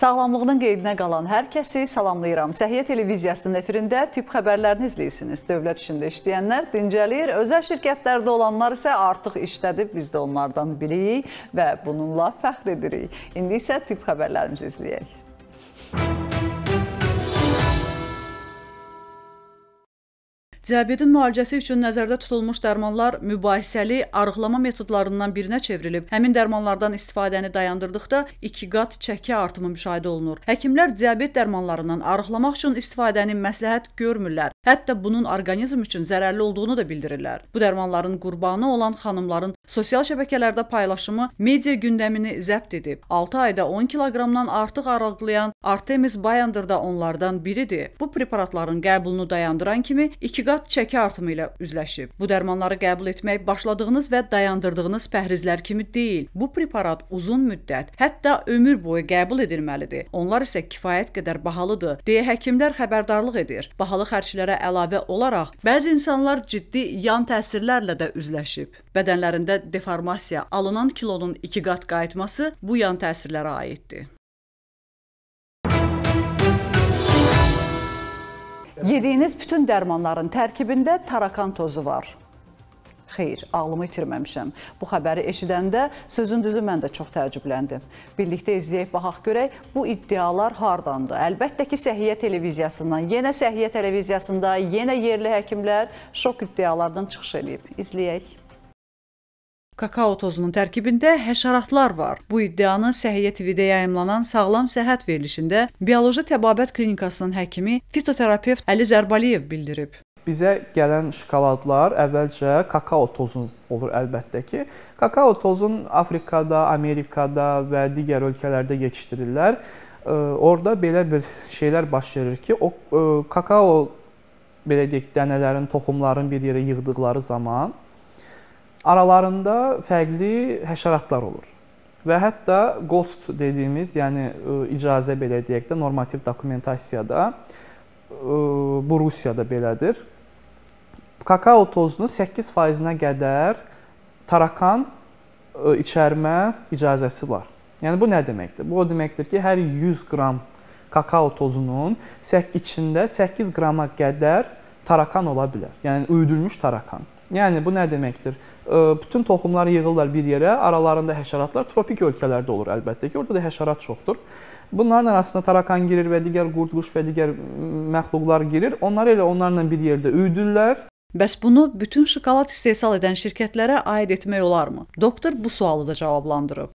Sağlamlığının qeydinə qalan hər kəsi salamlayıram. Səhiyyə televiziyasının efirində tip xəbərlərini izləyirsiniz. Dövlət işində işləyənlər dincəlir, özəl şirkətlərdə olanlar isə artıq işlədib, biz də onlardan biliyik və bununla fəxr edirik. İndi isə tip xəbərlərimizi izləyək. Diabetin müalicəsi üçün nəzərdə tutulmuş dərmanlar mübahisəli arıqlama metodlarından birinə çevrilib. Həmin dərmanlardan istifadəni dayandırdıqda 2 qat çəki artımı müşahidə olunur. Həkimlər diabet dərmanlarından arıqlamaq üçün istifadəni məsləhət görmürlər. Hətta bunun orqanizm üçün zərərli olduğunu da bildirirlər. Bu dərmanların qurbanı olan xanımların sosial şəbəkələrdə paylaşımı media gündəmini zəbt edib. 6 ayda 10 kiloqramdan artıq arıqlayan Artemis Bayander da onlardan biridir. Bu preparatların qəbulunu dayandıran kimi 2 qat Həyat çəki artımı ilə üzləşib. Bu dərmanları qəbul etmək başladığınız və dayandırdığınız pəhrizlər kimi deyil. Bu preparat uzun müddət, hətta ömür boyu qəbul edilməlidir. Onlar isə kifayət qədər bahalıdır, deyə həkimlər xəbərdarlıq edir. Bahalı xərclərə əlavə olaraq bəzi insanlar ciddi yan təsirlərlə də üzləşib. Bədənlərində deformasiya, alınan kilonun 2 qat qayıtması bu yan təsirlərə aiddir. Yediyiniz bütün dərmanların tərkibində tarakan tozu var. Xeyr, ağlımı itirməmişəm. Bu xəbəri eşidəndə sözün düzü mən də çox təəccübləndim. Birlikdə izləyək, baxaq görək, bu iddialar hardandır? Əlbəttə ki, Səhiyyə televiziyasından, yenə Səhiyyə televiziyasında, yenə yerli həkimlər şok iddialardan çıxış edib. İzləyək kakao tozunun tərkibində həşəratlar var. Bu iddianı Səhiyyə TV-də yayımlanan Sağlam Səhhət verilişində bioloji təbabət klinikasının həkimi fitoterapevt Əli Zərbaliyev bildirib. Bizə gələn şokoladlar əvvəlcə kakao tozu olur əlbəttə ki. Kakao tozun Afrikada, Amerikada və digər ölkələrdə yetişdirirlər. Orda belə bir şeylər baş verir ki, o kakao belə deyək, dənələrin, toxumların bir yerə yığdıqları zaman aralarında fərqli həşəratlar olur. Və hətta ghost dediyimiz, yəni icazə belə deyək də normativ dokumentasiyada bu Rusiyada belədir. Kakao tozunu 8%-ə qədər tarakan içərmə icazəsi var. Yəni bu nə deməkdir? Bu o deməkdir ki, hər 100 qram kakao tozunun 8 içində 8 qrama qədər tarakan ola bilər. Yəni uydurulmuş tarakan. Yəni bu nə deməkdir? bütün toxumlar yığırlar bir yerə, aralarında həşəratlar tropik ölkələrdə olur əlbəttə ki, orada da həşərat çoxdur. Bunların arasında tarakan girir və digər qurd-quş və digər məxluqlar girir. Onlar elə onlarla bir yerdə üyüdürlər. Bəs bunu bütün şokolad istehsal edən şirkətlərə aid etmək olarmı? Doktor bu sualı da cavablandırıb.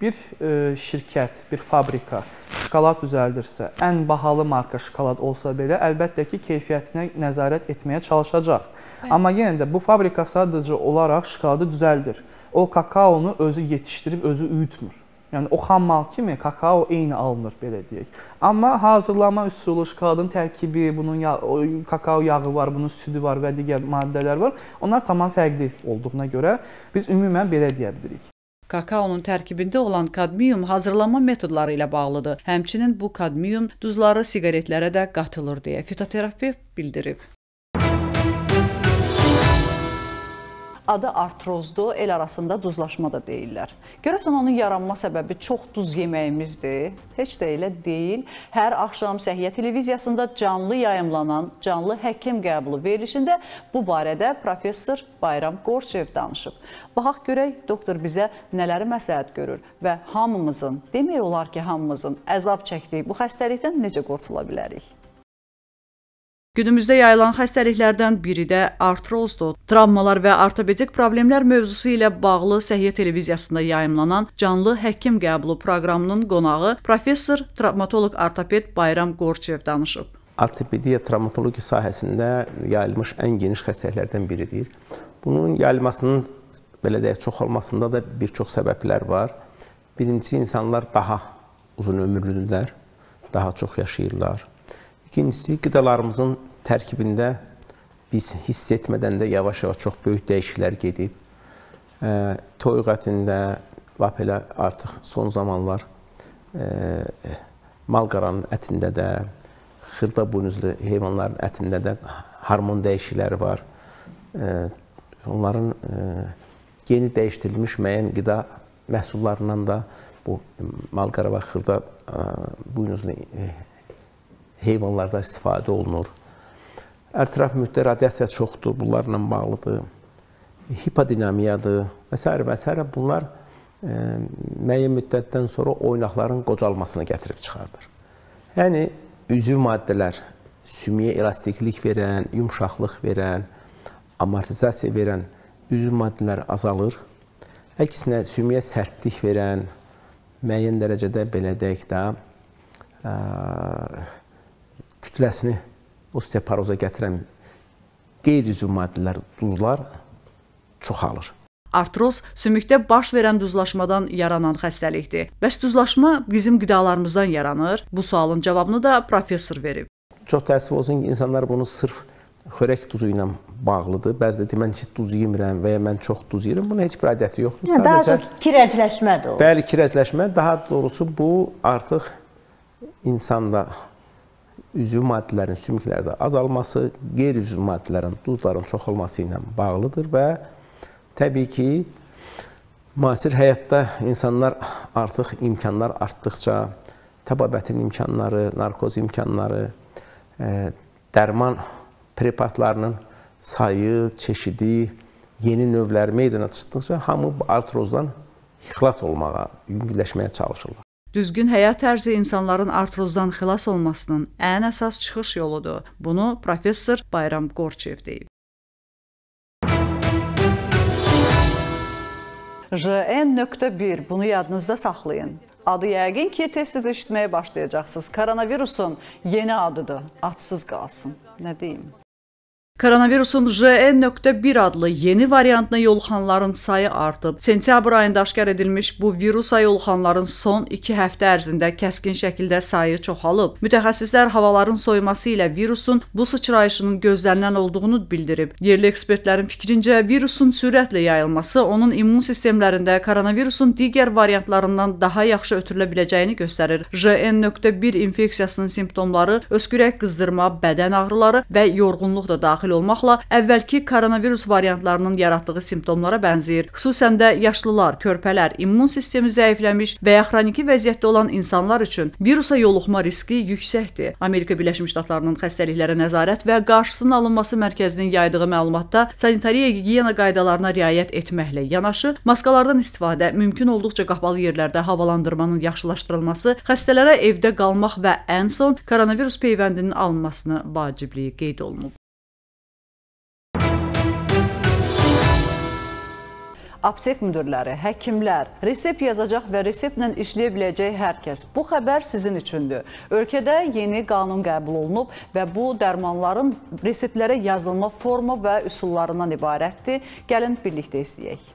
Bir e, şirkət, bir fabrika şokolad düzəldirsə, ən bahalı marka şokolad olsa belə, əlbəttə ki, keyfiyyətinə nəzarət etməyə çalışacaq. Bəli. Amma yenə də bu fabrika sadəcə olaraq şokoladı düzəldir. O kakaonu özü yetişdirib, özü üyütmür. Yəni o xammal kimi kakao eyni alınır belə deyək. Amma hazırlama üsulu, şokoladın tərkibi, bunun ya o, kakao yağı var, bunun südü var və digər maddələr var. Onlar tamam fərqli olduğuna görə biz ümumən belə deyə bilərik. Kakaonun tərkibində olan kadmiyum hazırlanma metodları ilə bağlıdır. Həmçinin bu kadmiyum duzları siqaretlərə də qatılır deyə fitoterapiya bildirib. adı artrozdur, el arasında duzlaşma da deyirlər. Görəsən onun yaranma səbəbi çox duz yeməyimizdir? Heç də elə deyil. Hər axşam Səhiyyə televiziyasında canlı yayımlanan canlı həkim qəbulu verilişində bu barədə professor Bayram Qorçev danışıb. Baxaq görək doktor bizə nələri məsləhət görür və hamımızın, demək olar ki, hamımızın əzab çəkdiyi bu xəstəlikdən necə qurtula bilərik? Günümüzdə yayılan xəstəliklərdən biri də artrozdur. Travmalar və ortopedik problemlər mövzusu ilə bağlı Səhiyyə televiziyasında yayımlanan canlı həkim qəbulu proqramının qonağı professor travmatoloq ortoped Bayram Qorçev danışıb. Ortopediya travmatologiya sahəsində yayılmış ən geniş xəstəliklərdən biridir. Bunun yayılmasının belə deyək çoxalmasında da bir çox səbəblər var. Birincisi insanlar daha uzun ömürlüdürlər, daha çox yaşayırlar İkincisi, qidalarımızın tərkibində biz hiss etmədən də yavaş-yavaş çox böyük dəyişikliklər gedib. E, toyuq ətində lap elə artıq son zamanlar e, malqaranın ətində də, xırda buynuzlu heyvanların ətində də hormon dəyişikləri var. E, onların e, geni dəyişdirilmiş müəyyən qida məhsullarından da bu malqara və xırda e, buynuzlu e, heyvanlarda istifadə olunur. Ərtraf mühitdə radiasiya çoxdur, bunlarla bağlıdır. Hipodinamiyadır və s. və s. bunlar e, müəyyən müddətdən sonra oynaqların qocalmasını gətirib çıxardır. Yəni üzv maddələr sümüyə elastiklik verən, yumşaqlıq verən, amortizasiya verən üzv maddələr azalır. Əksinə sümüyə sərtlik verən, müəyyən dərəcədə belə deyək də, ə, e, kütləsini osteoporoza gətirən qeyri-üzv maddələr, duzlar çoxalır. Artroz sümükdə baş verən duzlaşmadan yaranan xəstəlikdir. Bəs duzlaşma bizim qidalarımızdan yaranır? Bu sualın cavabını da professor verib. Çox təəssüf olsun ki, insanlar bunu sırf xörək duzu ilə bağlıdır. Bəzi də deyir, mən heç duz yemirəm və ya mən çox duz yeyirəm. Bunun heç bir aidiyyəti yoxdur. Yə, yəni Sadəcə daha çox kirəcləşmədir o. Bəli, kirəcləşmə. Daha doğrusu bu artıq insanda üzv maddələrin sümüklərdə azalması, qeyri-üzv maddələrin, duzların çoxalması ilə bağlıdır və təbii ki, müasir həyatda insanlar artıq imkanlar artdıqca, təbabətin imkanları, narkoz imkanları, e, dərman preparatlarının sayı, çeşidi, yeni növlər meydana çıxdıqca hamı artrozdan xilas olmağa, yüngülləşməyə çalışırlar. Düzgün həyat tərzi insanların artrozdan xilas olmasının ən əsas çıxış yoludur. Bunu professor Bayram Qorçev deyib. JN.1 bunu yadınızda saxlayın. Adı yəqin ki, tez-tez eşitməyə başlayacaqsınız. Koronavirusun yeni adıdır. Atsız qalsın. Nə deyim? Koronavirusun JN.1 adlı yeni variantına yoluxanların sayı artıb. Sentyabr ayında aşkar edilmiş bu virusa yoluxanların son 2 həftə ərzində kəskin şəkildə sayı çoxalıb. Mütəxəssislər havaların soyuması ilə virusun bu sıçrayışının gözlənilən olduğunu bildirib. Yerli ekspertlərin fikrincə, virusun sürətlə yayılması onun immun sistemlərində koronavirusun digər variantlarından daha yaxşı ötürülə biləcəyini göstərir. JN.1 infeksiyasının simptomları öskürək qızdırma, bədən ağrıları və yorğunluq da daxil daxil olmaqla əvvəlki koronavirus variantlarının yaratdığı simptomlara bənzəyir. Xüsusən də yaşlılar, körpələr, immun sistemi zəifləmiş və ya xroniki vəziyyətdə olan insanlar üçün virusa yoluxma riski yüksəkdir. Amerika Birləşmiş Ştatlarının xəstəliklərə nəzarət və qarşısının alınması mərkəzinin yaydığı məlumatda sanitariya gigiyena qaydalarına riayət etməklə yanaşı maskalardan istifadə, mümkün olduqca qapalı yerlərdə havalandırmanın yaxşılaşdırılması, xəstələrə evdə qalmaq və ən son koronavirus peyvəndinin alınmasını vacibliyi qeyd olunub. aptek müdirləri, həkimlər, resept yazacaq və reseptlə işləyə biləcək hər kəs. Bu xəbər sizin üçündür. Ölkədə yeni qanun qəbul olunub və bu dərmanların reseptlərə yazılma forma və üsullarından ibarətdir. Gəlin birlikdə istəyək.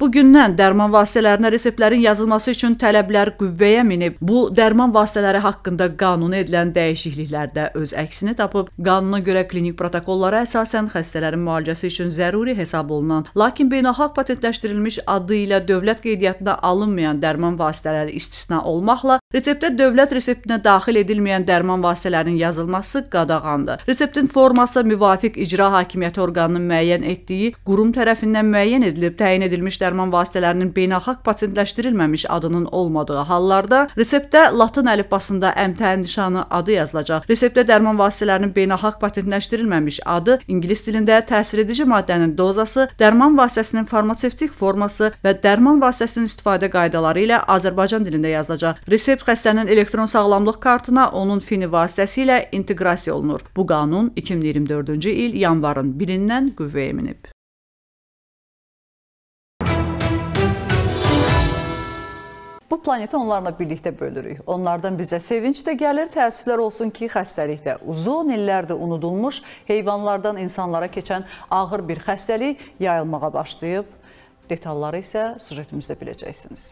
Bugündən dərman vasitələrinə reseptlərin yazılması üçün tələblər qüvvəyə minib. Bu dərman vasitələri haqqında qanuna edilən dəyişikliklər də öz əksini tapıb. Qanuna görə klinik protokollara əsasən xəstələrin müalicəsi üçün zəruri hesab olunan, lakin beynəlxalq patentləşdirilmiş adı ilə dövlət qeydiyyatına alınmayan dərman vasitələri istisna olmaqla Reseptdə dövlət reseptinə daxil edilməyən dərman vasitələrinin yazılması qadağandır. Reseptin forması müvafiq icra hakimiyyəti orqanının müəyyən etdiyi qurum tərəfindən müəyyən edilib təyin edilmiş dərman vasitələrinin beynəlxalq patentləşdirilməmiş adının olmadığı hallarda reseptdə latın əlifbasında əmtə nişanı adı yazılacaq. Reseptdə dərman vasitələrinin beynəlxalq patentləşdirilməmiş adı, ingilis dilində təsir edici maddənin dozası, dərman vasitəsinin farmasevtik forması və dərman vasitəsinin istifadə qaydaları ilə Azərbaycan dilində yazılacaq. Resept edilib, xəstənin elektron sağlamlıq kartına onun fini vasitəsilə inteqrasiya olunur. Bu qanun 2024-cü il yanvarın 1-dən qüvvəyə minib. Bu planeti onlarla birlikdə bölürük. Onlardan bizə sevinç də gəlir, təəssüflər olsun ki, xəstəlikdə uzun illərdir unudulmuş heyvanlardan insanlara keçən ağır bir xəstəlik yayılmağa başlayıb. Detalları isə sujetimizdə biləcəksiniz.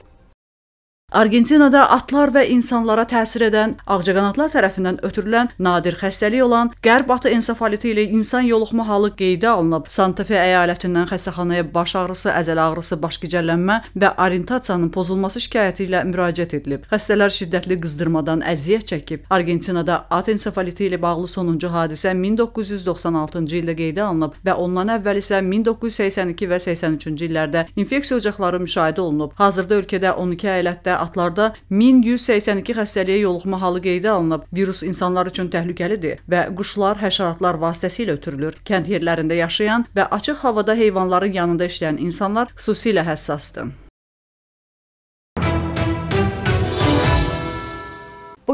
Argentinada atlar və insanlara təsir edən ağcaqanadlar tərəfindən ötürülən nadir xəstəlik olan qərb atı ensefaliti ilə insan yoluxma halı qeydə alınıb. Santa Fe əyalətindən xəstəxanaya baş ağrısı, əzələ ağrısı, baş gicəllənmə və orientasiyanın pozulması şikayəti ilə müraciət edilib. Xəstələr şiddətli qızdırmadan əziyyət çəkib. Argentinada at ensefaliti ilə bağlı sonuncu hadisə 1996-cı ildə qeydə alınıb və ondan əvvəl isə 1982 və 83-cü illərdə infeksiya ocaqları müşahidə olunub. Hazırda ölkədə 12 əyalətdə atlarda 1182 xəstəliyə yoluxma halı qeydə alınıb. Virus insanlar üçün təhlükəlidir və quşlar həşəratlar vasitəsilə ötürülür. Kənd yerlərində yaşayan və açıq havada heyvanların yanında işləyən insanlar xüsusilə həssasdır.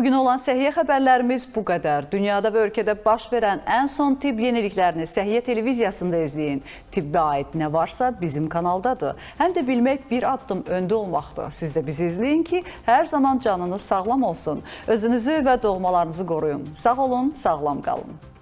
Bugün olan səhiyyə xəbərlərimiz bu qədər. Dünyada və ölkədə baş verən ən son tibb yeniliklərini səhiyyə televiziyasında izləyin. Tibbə aid nə varsa bizim kanaldadır. Həm də bilmək bir addım öndə olmaqdır. Siz də bizi izləyin ki, hər zaman canınız sağlam olsun. Özünüzü və doğmalarınızı qoruyun. Sağ olun, sağlam qalın.